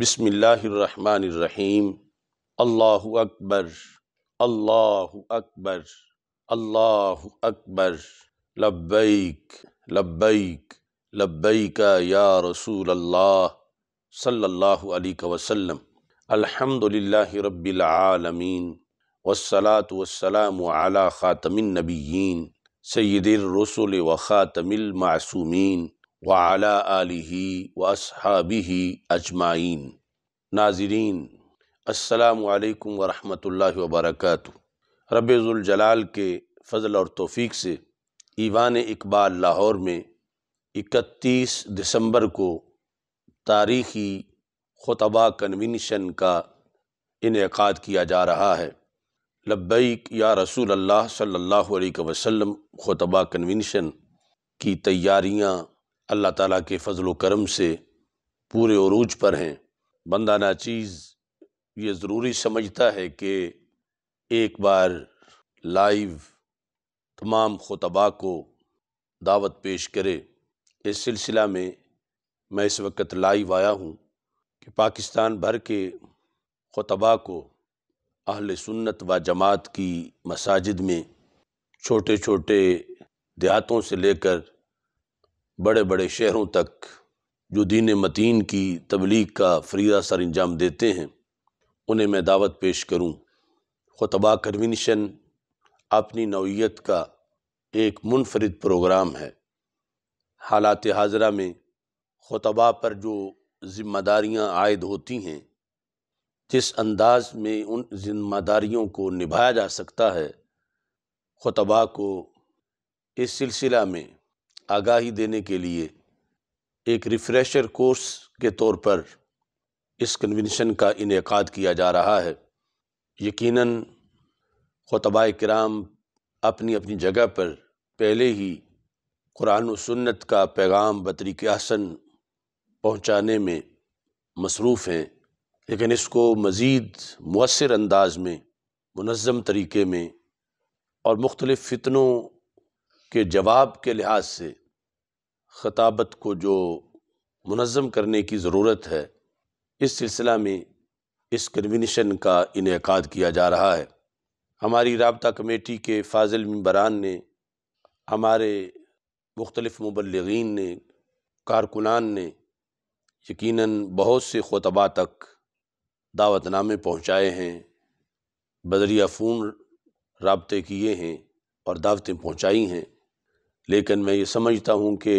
بسم اللہ الرحمن الرحیم اللہ اکبر اللہ اکبر اللہ اکبر لبیک لبیک لبیک یا رسول اللہ صلی اللہ علیہ وسلم الحمد للہ رب العالمین والصلاة والسلام خاتم النبیین سید الرسل و خاتم المعصومین وعلی علیہ و اصحبی اجمائین ناظرین السلام علیکم ورحمۃ اللہ وبرکاتہ رب الجلال کے فضل اور توفیق سے ایوان اقبال لاہور میں اکتیس دسمبر کو تاریخی خطبہ کنونشن کا انعقاد کیا جا رہا ہے لبیک یا رسول اللہ صلی اللہ علیہ وسلم خطبہ کنونشن کی تیاریاں اللہ تعالیٰ کے فضل و کرم سے پورے عروج پر ہیں بندہ ناچیز یہ ضروری سمجھتا ہے کہ ایک بار لائیو تمام خطبہ کو دعوت پیش کرے اس سلسلہ میں میں اس وقت لائیو آیا ہوں کہ پاکستان بھر کے خطبہ کو اہل سنت و جماعت کی مساجد میں چھوٹے چھوٹے دیہاتوں سے لے کر بڑے بڑے شہروں تک جو دین متین کی تبلیغ کا فریضہ سر انجام دیتے ہیں انہیں میں دعوت پیش کروں خطبہ کنونشن اپنی نوعیت کا ایک منفرد پروگرام ہے حالات حاضرہ میں خطبہ پر جو ذمہ داریاں عائد ہوتی ہیں جس انداز میں ان ذمہ داریوں کو نبھایا جا سکتا ہے خطبہ کو اس سلسلہ میں آگاہی دینے کے لیے ایک ریفریشر کورس کے طور پر اس کنونشن کا انعقاد کیا جا رہا ہے یقیناً خطبہ کرام اپنی اپنی جگہ پر پہلے ہی قرآن و سنت کا پیغام بطری کے پہنچانے میں مصروف ہیں لیکن اس کو مزید مؤثر انداز میں منظم طریقے میں اور مختلف فتنوں کے جواب کے لحاظ سے خطابت کو جو منظم کرنے کی ضرورت ہے اس سلسلہ میں اس کنوینشن کا انعقاد کیا جا رہا ہے ہماری رابطہ کمیٹی کے فاضل ممبران نے ہمارے مختلف مبلغین نے کارکنان نے یقیناً بہت سے خطبہ تک دعوت نامے پہنچائے ہیں بدریہ فون رابطے کیے ہیں اور دعوتیں پہنچائی ہیں لیکن میں یہ سمجھتا ہوں کہ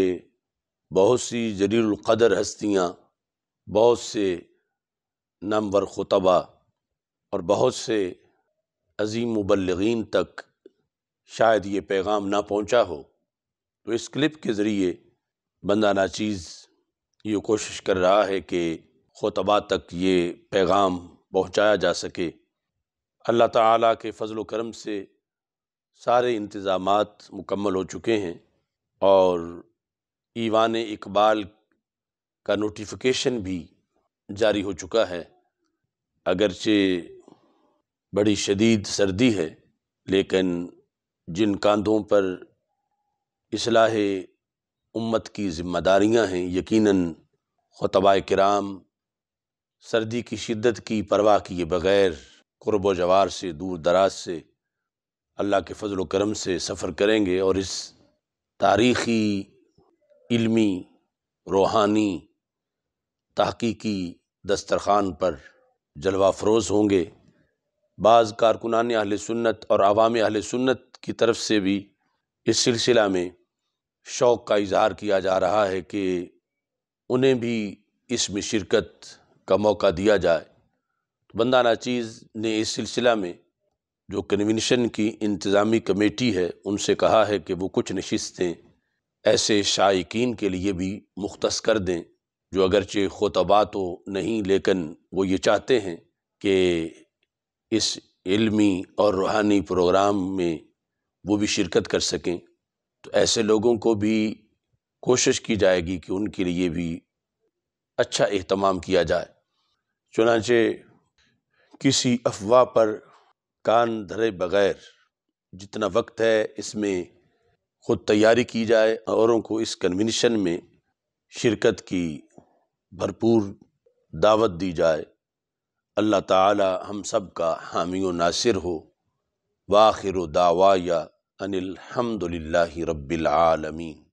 بہت سی جلیل القدر ہستیاں بہت سے نمور خطبہ اور بہت سے عظیم مبلغین تک شاید یہ پیغام نہ پہنچا ہو تو اس کلپ کے ذریعے بندہ ناچیز یہ کوشش کر رہا ہے کہ خطبہ تک یہ پیغام پہنچایا جا سکے اللہ تعالیٰ کے فضل و کرم سے سارے انتظامات مکمل ہو چکے ہیں اور ایوان اقبال کا نوٹیفکیشن بھی جاری ہو چکا ہے اگرچہ بڑی شدید سردی ہے لیکن جن کاندھوں پر اصلاح امت کی ذمہ داریاں ہیں یقیناً خطبہ کرام سردی کی شدت کی پرواہ کیے بغیر قرب و جوار سے دور دراز سے اللہ کے فضل و کرم سے سفر کریں گے اور اس تاریخی علمی روحانی تحقیقی دسترخوان پر جلوہ فروز ہوں گے بعض کارکنان اہل سنت اور عوام اہل سنت کی طرف سے بھی اس سلسلہ میں شوق کا اظہار کیا جا رہا ہے کہ انہیں بھی اس میں شرکت کا موقع دیا جائے تو بندانہ چیز نے اس سلسلہ میں جو کنونشن کی انتظامی کمیٹی ہے ان سے کہا ہے کہ وہ کچھ نشستیں ایسے شائقین کے لیے بھی مختص کر دیں جو اگرچہ خطبہ تو نہیں لیکن وہ یہ چاہتے ہیں کہ اس علمی اور روحانی پروگرام میں وہ بھی شرکت کر سکیں تو ایسے لوگوں کو بھی کوشش کی جائے گی کہ ان کے لیے بھی اچھا اہتمام کیا جائے چنانچہ کسی افواہ پر کان دھرے بغیر جتنا وقت ہے اس میں خود تیاری کی جائے اوروں کو اس کنونشن میں شرکت کی بھرپور دعوت دی جائے اللہ تعالی ہم سب کا حامی و ناصر ہو واخر و دعوایا ان الحمد للہ رب العالمین